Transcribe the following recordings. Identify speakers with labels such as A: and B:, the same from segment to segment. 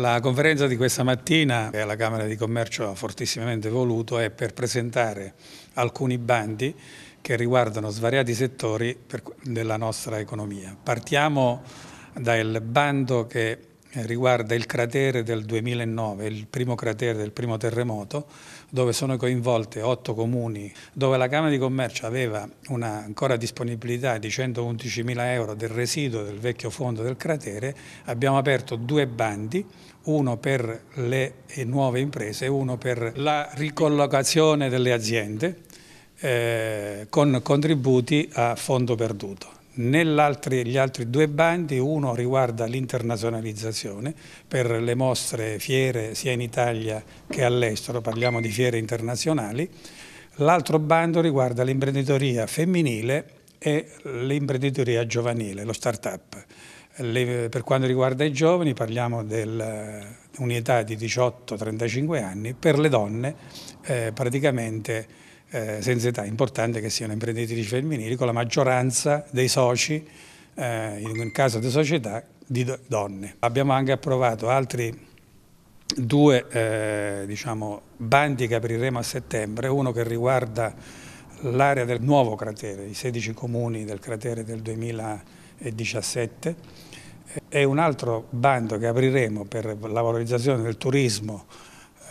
A: La conferenza di questa mattina, che la Camera di Commercio ha fortissimamente voluto, è per presentare alcuni bandi che riguardano svariati settori della nostra economia. Partiamo dal bando che eh, riguarda il cratere del 2009, il primo cratere del primo terremoto, dove sono coinvolte otto comuni, dove la Camera di Commercio aveva una ancora disponibilità di 111 mila euro del residuo del vecchio fondo del cratere, abbiamo aperto due bandi, uno per le eh, nuove imprese e uno per la ricollocazione delle aziende eh, con contributi a fondo perduto. Negli altri due bandi uno riguarda l'internazionalizzazione per le mostre fiere sia in Italia che all'estero, parliamo di fiere internazionali, l'altro bando riguarda l'imprenditoria femminile e l'imprenditoria giovanile, lo start-up. Per quanto riguarda i giovani parliamo di un'età di 18-35 anni, per le donne eh, praticamente eh, senza età, è importante che siano imprenditrici femminili con la maggioranza dei soci, eh, in caso di società, di donne. Abbiamo anche approvato altri due eh, diciamo, bandi che apriremo a settembre, uno che riguarda l'area del nuovo cratere, i 16 comuni del cratere del 2017 e un altro bando che apriremo per la valorizzazione del turismo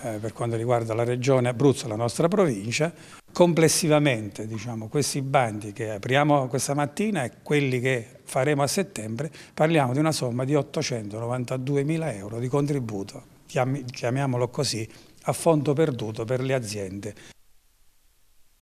A: eh, per quanto riguarda la regione Abruzzo, la nostra provincia. Complessivamente diciamo, questi bandi che apriamo questa mattina e quelli che faremo a settembre, parliamo di una somma di 892 mila euro di contributo, chiamiamolo così, a fondo perduto per le aziende